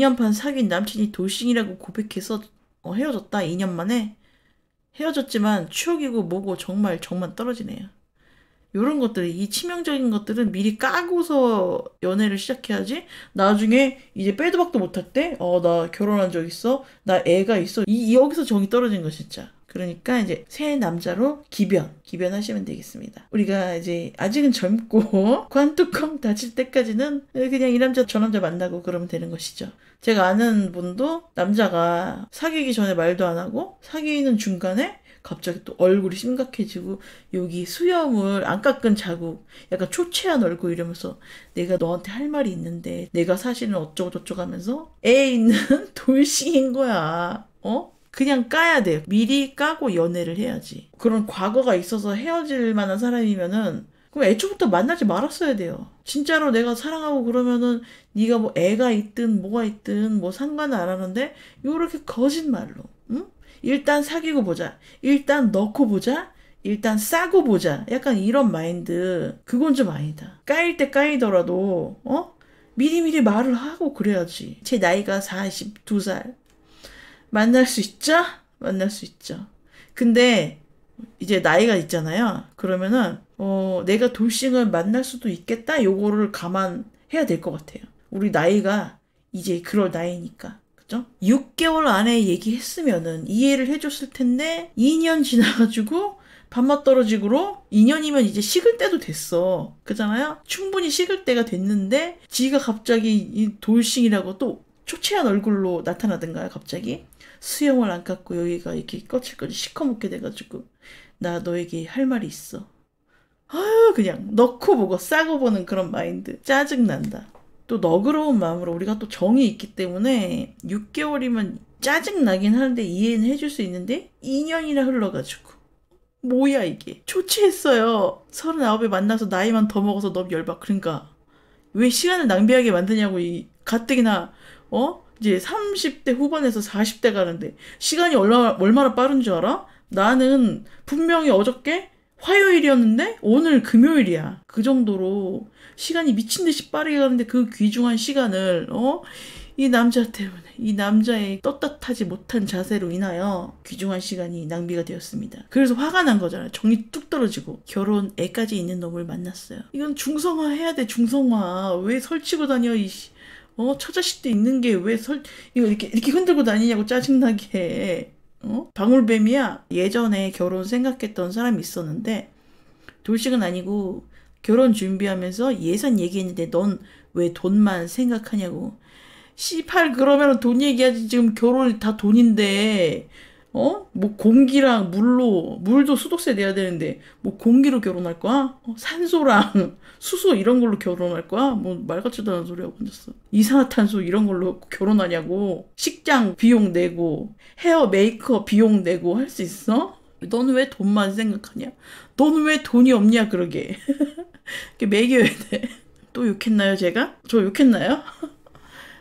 2년 반 사귄 남친이 돌싱이라고 고백해서 어, 헤어졌다. 2년 만에 헤어졌지만 추억이고 뭐고 정말 정말 떨어지네요. 요런 것들, 이 치명적인 것들은 미리 까고서 연애를 시작해야지 나중에 이제 빼도 박도 못할 때, 어, 나 결혼한 적 있어? 나 애가 있어? 이, 여기서 정이 떨어진 거 진짜. 그러니까 이제 새 남자로 기변, 기변하시면 되겠습니다. 우리가 이제 아직은 젊고 관뚜껑 다칠 때까지는 그냥 이 남자 저 남자 만나고 그러면 되는 것이죠. 제가 아는 분도 남자가 사귀기 전에 말도 안 하고 사귀는 중간에 갑자기 또 얼굴이 심각해지고 여기 수염을 안 깎은 자국 약간 초췌한 얼굴 이러면서 내가 너한테 할 말이 있는데 내가 사실은 어쩌고저쩌고 하면서 애 있는 돌싱인 거야 어? 그냥 까야 돼요. 미리 까고 연애를 해야지. 그런 과거가 있어서 헤어질 만한 사람이면은 그럼 애초부터 만나지 말았어야 돼요. 진짜로 내가 사랑하고 그러면은 네가 뭐 애가 있든 뭐가 있든 뭐 상관은 안 하는데 요렇게 거짓말로 응? 일단 사귀고 보자. 일단 넣고 보자. 일단 싸고 보자. 약간 이런 마인드. 그건 좀 아니다. 까일 때 까이더라도 어? 미리미리 말을 하고 그래야지. 제 나이가 42살. 만날 수 있죠? 만날 수 있죠. 근데 이제 나이가 있잖아요. 그러면은 어, 내가 돌싱을 만날 수도 있겠다. 요거를 감안해야 될 것 같아요. 우리 나이가 이제 그럴 나이니까. 그죠? 6개월 안에 얘기했으면은 이해를 해줬을 텐데 2년 지나가지고 밥맛 떨어지고로 2년이면 이제 식을 때도 됐어. 그잖아요? 충분히 식을 때가 됐는데 지가 갑자기 이 돌싱이라고 또 초췌한 얼굴로 나타나던가요 갑자기? 수염을 안 깎고 여기가 이렇게 꺼칠꺼질 시커멓게 돼가지고 나 너에게 할 말이 있어. 아유 그냥 넣고 보고 싸고 보는 그런 마인드 짜증난다. 또 너그러운 마음으로 우리가 또 정이 있기 때문에 6개월이면 짜증나긴 하는데 이해는 해줄 수 있는데 2년이나 흘러가지고 뭐야 이게 초췌했어요 39에 만나서 나이만 더 먹어서 너무 열받 그러니까 왜 시간을 낭비하게 만드냐고 이 가뜩이나 어? 이제 30대 후반에서 40대 가는데 시간이 얼마, 얼마나 빠른 줄 알아? 나는 분명히 어저께 화요일이었는데 오늘 금요일이야. 그 정도로 시간이 미친 듯이 빠르게 가는데 그 귀중한 시간을 어? 이 남자 때문에 이 남자의 떳떳하지 못한 자세로 인하여 귀중한 시간이 낭비가 되었습니다. 그래서 화가 난 거잖아요. 정이 뚝 떨어지고 결혼 애까지 있는 놈을 만났어요. 이건 중성화 해야 돼 중성화 왜 설치고 다녀 이 씨. 어, 처 자식도 있는 게 왜 설, 이거 이렇게, 이렇게 흔들고 다니냐고 짜증나게 해. 어? 방울뱀이야? 예전에 결혼 생각했던 사람이 있었는데, 돌식은 아니고, 결혼 준비하면서 예산 얘기했는데, 넌 왜 돈만 생각하냐고. 씨팔 그러면 돈 얘기하지. 지금 결혼 다 돈인데, 어? 뭐 공기랑 물로, 물도 수도세 내야 되는데, 뭐 공기로 결혼할 거야? 어? 산소랑 수소 이런 걸로 결혼할 거야? 뭐 말 같지도 않은 소리 하고 앉았어. 이산화탄소 이런 걸로 결혼하냐고. 식장 비용 내고, 헤어 메이크업 비용 내고 할 수 있어? 너는 왜 돈만 생각하냐? 너는 왜 돈이 없냐, 그러게. 이렇게 매겨야 돼. 또 욕했나요, 제가? 저 욕했나요?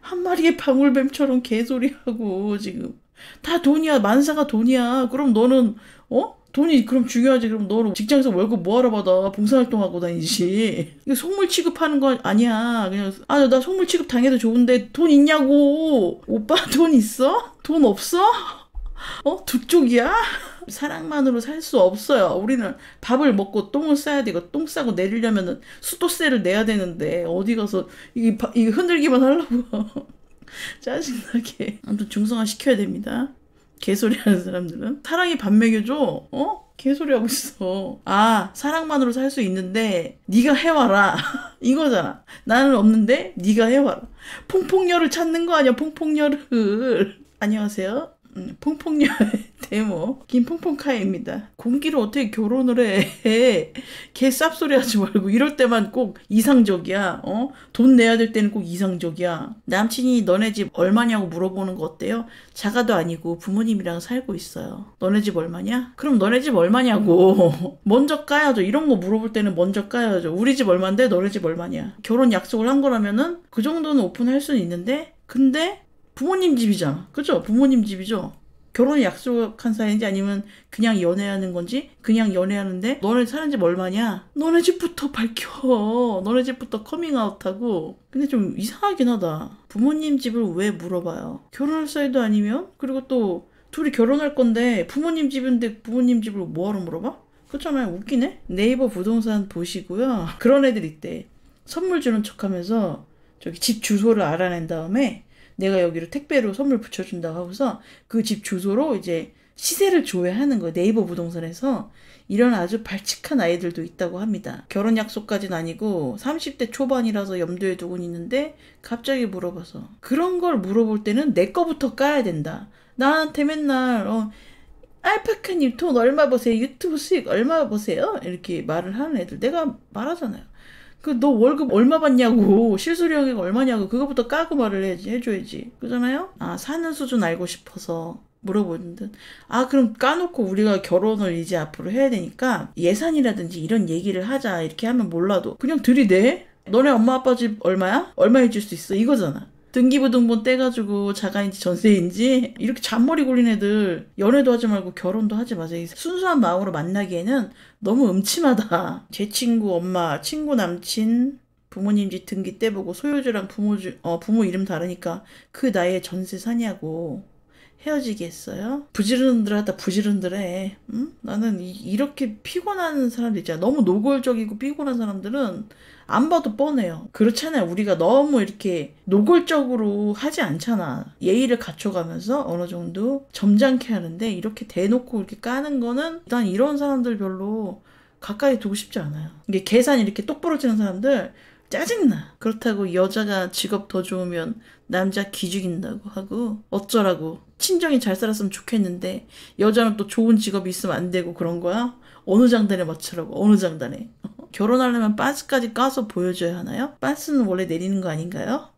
한 마리의 방울뱀처럼 개소리하고, 지금. 다 돈이야. 만사가 돈이야. 그럼 너는, 어? 돈이 그럼 중요하지. 그럼 너는 직장에서 월급 뭐하러 받아? 봉사활동하고 다니지. 이게 속물 취급하는 거 아니야. 그냥, 아, 나 속물 취급 당해도 좋은데 돈 있냐고. 오빠 돈 있어? 돈 없어? 어? 두 쪽이야? 사랑만으로 살 수 없어요. 우리는 밥을 먹고 똥을 싸야 되고 똥 싸고 내리려면은 수도세를 내야 되는데 어디 가서 이게 흔들기만 하려고. 짜증나게. 아무튼 중성화 시켜야 됩니다. 개소리 하는 사람들은. 사랑이 밥 먹여줘? 어? 개소리 하고 있어. 아, 사랑만으로 살 수 있는데 네가 해와라. 이거잖아. 나는 없는데 네가 해와라. 퐁퐁녀를 찾는 거 아니야, 퐁퐁녀를. 안녕하세요. 음, 퐁퐁녀 데모 김퐁퐁카입니다. 공기를 어떻게 결혼을 해? 개 쌉소리 하지 말고 이럴 때만 꼭 이상적이야. 어? 돈 내야 될 때는 꼭 이상적이야. 남친이 너네 집 얼마냐고 물어보는 거 어때요? 자가도 아니고 부모님이랑 살고 있어요. 너네 집 얼마냐? 그럼 너네 집 얼마냐고 먼저 까야죠. 이런 거 물어볼 때는 먼저 까야죠. 우리 집얼만데 너네 집 얼마냐? 결혼 약속을 한 거라면은 그 정도는 오픈할 수는 있는데 근데 부모님 집이잖아. 그죠? 부모님 집이죠? 결혼 약속한 사이인지 아니면 그냥 연애하는 건지 그냥 연애하는데 너네 사는 집 얼마냐 너네 집부터 밝혀 너네 집부터 커밍아웃하고 근데 좀 이상하긴 하다 부모님 집을 왜 물어봐요 결혼할 사이도 아니면 그리고 또 둘이 결혼할 건데 부모님 집인데 부모님 집을 뭐하러 물어봐? 그렇잖아요 웃기네 네이버 부동산 보시고요 그런 애들 있대 선물 주는 척하면서 저기 집 주소를 알아낸 다음에 내가 여기로 택배로 선물 붙여준다고 하고서 그 집 주소로 이제 시세를 조회하는 거예요. 네이버 부동산에서 이런 아주 발칙한 아이들도 있다고 합니다. 결혼 약속까지는 아니고 30대 초반이라서 염두에 두고 있는데 갑자기 물어봐서 그런 걸 물어볼 때는 내 거부터 까야 된다. 나한테 맨날 어, 알파카님 돈 얼마 버세요? 유튜브 수익 얼마 버세요? 이렇게 말을 하는 애들 내가 말하잖아요. 그너 월급 얼마 받냐고 실수령액 얼마냐고 그거부터 까고 말을 해야지 해줘야지 그잖아요 아 사는 수준 알고 싶어서 물어보는 듯. 아, 그럼 까놓고 우리가 결혼을 이제 앞으로 해야 되니까 예산이라든지 이런 얘기를 하자. 이렇게 하면 몰라도 그냥 들이대? 너네 엄마 아빠 집 얼마야? 얼마 해줄 수 있어? 이거잖아. 등기부등본 떼가지고 자가인지 전세인지 이렇게 잔머리 굴린 애들 연애도 하지 말고 결혼도 하지 마세요. 순수한 마음으로 만나기에는 너무 음침하다. 제 친구 엄마, 친구 남친, 부모님 집 등기 떼보고 소유주랑 부모 주, 어, 부모 이름 다르니까 그 나이에 전세 사냐고. 헤어지겠어요? 부지런들하다 부지런들해. 응? 나는 이, 렇게 피곤한 사람들 있잖아. 너무 노골적이고 피곤한 사람들은 안 봐도 뻔해요. 그렇잖아요. 우리가 너무 이렇게 노골적으로 하지 않잖아. 예의를 갖춰가면서 어느 정도 점잖게 하는데 이렇게 대놓고 이렇게 까는 거는 일단 이런 사람들 별로 가까이 두고 싶지 않아요. 이게 계산 이렇게 똑부러지는 사람들 짜증나. 그렇다고 여자가 직업 더 좋으면 남자 기죽인다고 하고 어쩌라고. 친정이 잘 살았으면 좋겠는데 여자는 또 좋은 직업이 있으면 안 되고 그런 거야? 어느 장단에 맞추라고 어느 장단에. 결혼하려면 빤스까지 까서 보여줘야 하나요? 빤스는 원래 내리는 거 아닌가요?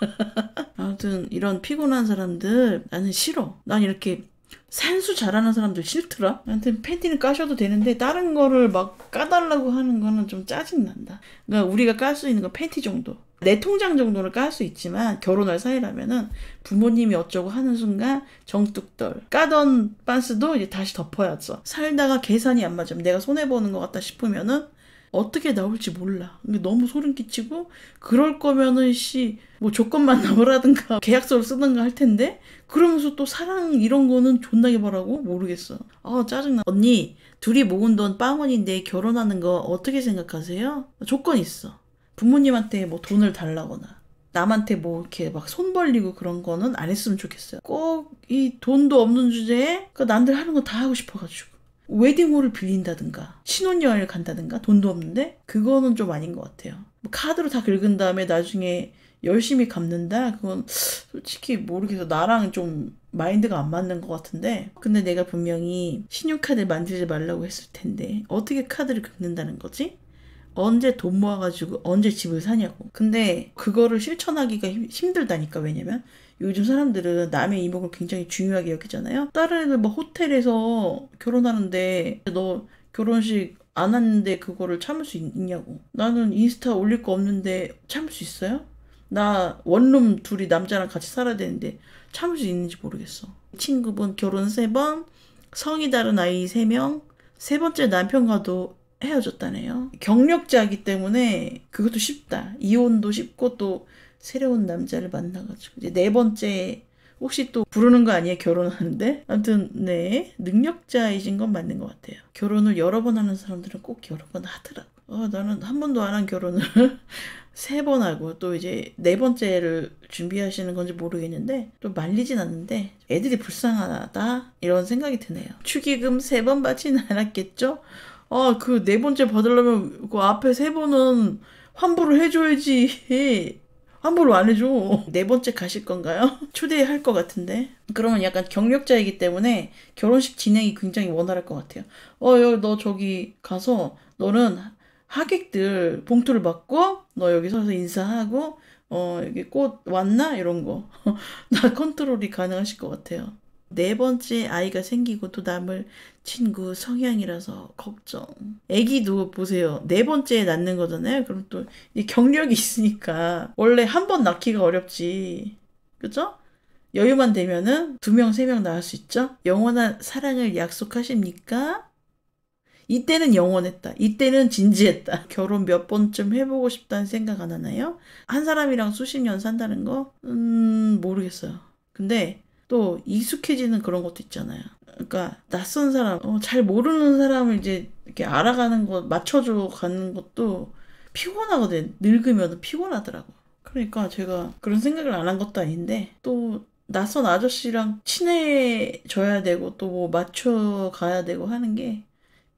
아무튼 이런 피곤한 사람들 나는 싫어. 난 이렇게 산수 잘하는 사람들 싫더라? 아무튼 팬티는 까셔도 되는데 다른 거를 막 까달라고 하는 거는 좀 짜증난다. 그러니까 우리가 깔 수 있는 건 팬티 정도. 내 통장 정도는 깔 수 있지만 결혼할 사이라면은 부모님이 어쩌고 하는 순간 정뚝떨 까던 반스도 이제 다시 덮어야죠. 살다가 계산이 안 맞으면 내가 손해 보는 것 같다 싶으면은 어떻게 나올지 몰라. 너무 소름 끼치고 그럴 거면은 씨 뭐 조건만 나오라든가 계약서를 쓰든가 할 텐데 그러면서 또 사랑 이런 거는 존나게 바라고 모르겠어. 아 짜증나. 언니 둘이 모은 돈 빵원인데 결혼하는 거 어떻게 생각하세요? 조건 있어. 부모님한테 뭐 돈을 달라거나 남한테 뭐 이렇게 막 손 벌리고 그런 거는 안 했으면 좋겠어요. 꼭 이 돈도 없는 주제에 그 남들 하는 거 다 하고 싶어가지고. 웨딩홀을 빌린다든가 신혼여행을 간다든가 돈도 없는데 그거는 좀 아닌 것 같아요. 뭐 카드로 다 긁은 다음에 나중에 열심히 갚는다? 그건 솔직히 모르겠어. 나랑 좀 마인드가 안 맞는 것 같은데. 근데 내가 분명히 신용카드 만들지 말라고 했을 텐데. 어떻게 카드를 긁는다는 거지? 언제 돈 모아가지고 언제 집을 사냐고. 근데 그거를 실천하기가 힘, 들다니까 왜냐면 요즘 사람들은 남의 이목을 굉장히 중요하게 여기잖아요. 다른 애들 막 뭐 호텔에서 결혼하는데 너 결혼식 안 하는데 그거를 참을 수 있냐고. 나는 인스타 올릴 거 없는데 참을 수 있어요? 나 원룸 둘이 남자랑 같이 살아야 되는데 참을 수 있는지 모르겠어. 친구분 결혼 3 번, 성이 다른 아이 3 명, 세 번째 남편과도 헤어졌다네요. 경력자이기 때문에 그것도 쉽다. 이혼도 쉽고 또 새로운 남자를 만나가지고 이제 네 번째 혹시 또 부르는 거 아니에요? 결혼하는데? 아무튼 네 능력자이신 건 맞는 것 같아요. 결혼을 여러 번 하는 사람들은 꼭 여러 번 하더라고. 어, 나는 한 번도 안 한 결혼을 세 번 하고 또 이제 네 번째를 준비하시는 건지 모르겠는데 또 말리진 않는데 애들이 불쌍하다 이런 생각이 드네요. 축의금 세 번받진 않았겠죠? 아, 그 네 번째 받으려면 그 앞에 세 번은 환불을 해줘야지. 환불을 안 해줘. 네 번째 가실 건가요? 초대할 것 같은데. 그러면 약간 경력자이기 때문에 결혼식 진행이 굉장히 원활할 것 같아요. 어, 여, 너 저기 가서 너는 하객들 봉투를 받고 너 여기 서서 인사하고 어, 여기 꽃 왔나? 이런 거. 나 컨트롤이 가능하실 것 같아요. 네 번째 아이가 생기고 또 남을 친구 성향이라서 걱정. 아기도 보세요. 네 번째 낳는 거잖아요. 그럼 또 경력이 있으니까 원래 한 번 낳기가 어렵지. 그죠? 여유만 되면은 두 명, 세 명 낳을 수 있죠? 영원한 사랑을 약속하십니까? 이때는 영원했다. 이때는 진지했다. 결혼 몇 번쯤 해보고 싶다는 생각 안 하나요? 한 사람이랑 수십 년 산다는 거? 음, 모르겠어요. 근데 또 익숙해지는 그런 것도 있잖아요. 그러니까 낯선 사람, 어, 잘 모르는 사람을 이제 이렇게 알아가는 것, 맞춰줘 가는 것도 피곤하거든 늙으면 피곤하더라고. 그러니까 제가 그런 생각을 안 한 것도 아닌데 또 낯선 아저씨랑 친해져야 되고 또 뭐 맞춰 가야 되고 하는 게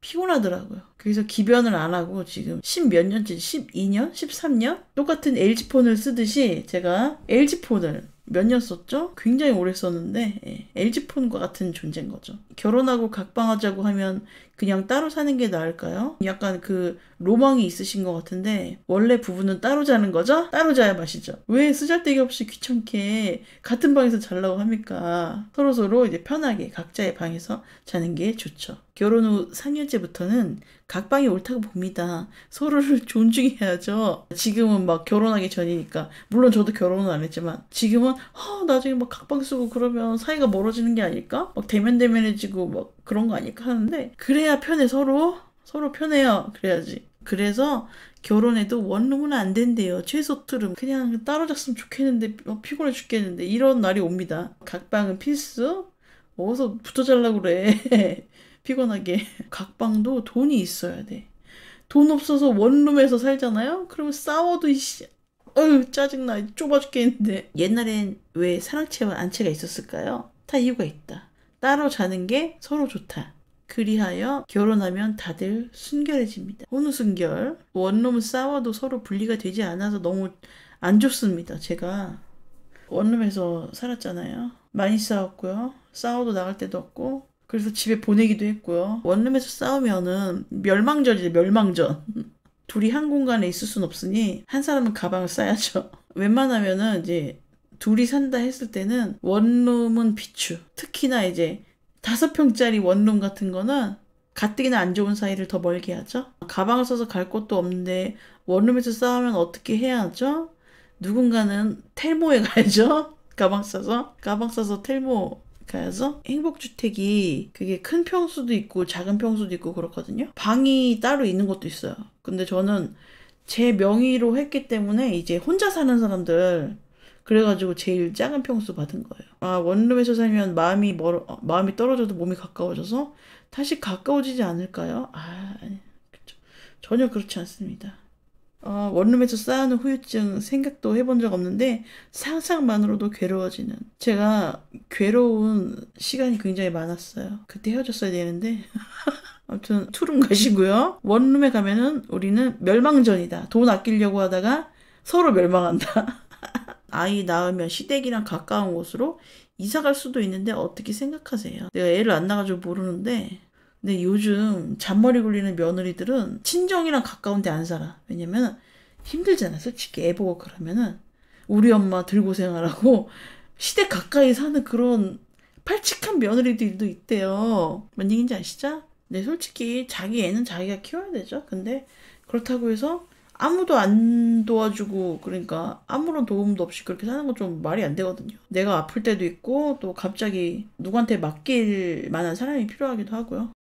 피곤하더라고요. 그래서 기변을 안 하고 지금 10 몇 년째 12년, 13년 똑같은 LG 폰을 쓰듯이 제가 LG 폰을 몇년 썼죠? 굉장히 오래 썼는데 예. LG폰과 같은 존재인 거죠. 결혼하고 각방하자고 하면 그냥 따로 사는 게 나을까요? 약간 그 로망이 있으신 것 같은데 원래 부부는 따로 자는 거죠? 따로 자야 마시죠. 왜 쓰잘데기 없이 귀찮게 같은 방에서 자려고 합니까? 서로서로 서로 이제 편하게 각자의 방에서 자는 게 좋죠. 결혼 후 3년째부터는 각방이 옳다고 봅니다. 서로를 존중해야죠. 지금은 막 결혼하기 전이니까 물론 저도 결혼은 안 했지만 지금은 아, 나중에 막 각방 쓰고 그러면 사이가 멀어지는 게 아닐까? 막 대면 대면해지고 막 그런 거 아닐까 하는데 그래야 편해 서로 서로 편해요. 그래야지. 그래서 결혼해도 원룸은 안 된대요. 최소 틀은 그냥 따로 졌으면 좋겠는데 피곤해 죽겠는데 이런 날이 옵니다. 각방은 필수. 어서 붙어 잘라 그래. 피곤하게 각방도 돈이 있어야 돼. 돈 없어서 원룸에서 살잖아요? 그러면 싸워도 이씨 어휴 짜증나 좁아 죽겠는데 옛날엔 왜 사랑채와 안채가 있었을까요? 다 이유가 있다. 따로 자는 게 서로 좋다. 그리하여 결혼하면 다들 순결해집니다. 어느 순결? 원룸은 싸워도 서로 분리가 되지 않아서 너무 안 좋습니다. 제가 원룸에서 살았잖아요. 많이 싸웠고요. 싸워도 나갈 때도 없고 그래서 집에 보내기도 했고요. 원룸에서 싸우면은 멸망전이죠, 멸망전. 둘이 한 공간에 있을 순 없으니 한 사람은 가방을 싸야죠. 웬만하면은 이제 둘이 산다 했을 때는 원룸은 비추. 특히나 이제 다섯 평짜리 원룸 같은 거는 가뜩이나 안 좋은 사이를 더 멀게 하죠. 가방을 써서 갈 곳도 없는데 원룸에서 싸우면 어떻게 해야 하죠? 누군가는 텔모에 가야죠. 가방 써서 가방 싸서 텔모 그래서 행복주택이 그게 큰 평수도 있고 작은 평수도 있고 그렇거든요. 방이 따로 있는 것도 있어요. 근데 저는 제 명의로 했기 때문에 이제 혼자 사는 사람들 그래가지고 제일 작은 평수 받은 거예요. 아 원룸에서 살면 마음이 멀 어, 마음이 떨어져도 몸이 가까워져서 다시 가까워지지 않을까요? 아 아니, 그렇죠. 전혀 그렇지 않습니다. 어, 원룸에서 쌓아놓은 후유증 생각도 해본 적 없는데 상상만으로도 괴로워지는 제가 괴로운 시간이 굉장히 많았어요. 그때 헤어졌어야 되는데 아무튼 투룸 가시고요. 원룸에 가면은 우리는 멸망전이다. 돈 아끼려고 하다가 서로 멸망한다. 아이 낳으면 시댁이랑 가까운 곳으로 이사 갈 수도 있는데 어떻게 생각하세요? 내가 애를 안 낳아가지고 모르는데 근데 요즘 잔머리 굴리는 며느리들은 친정이랑 가까운 데 안 살아. 왜냐면 힘들잖아. 솔직히 애 보고 그러면은 우리 엄마 들고 생활하고 시댁 가까이 사는 그런 팔칙한 며느리들도 있대요. 뭔 얘기인지 아시죠? 네, 솔직히 자기 애는 자기가 키워야 되죠. 근데 그렇다고 해서 아무도 안 도와주고 그러니까 아무런 도움도 없이 그렇게 사는 건 좀 말이 안 되거든요. 내가 아플 때도 있고 또 갑자기 누구한테 맡길 만한 사람이 필요하기도 하고요.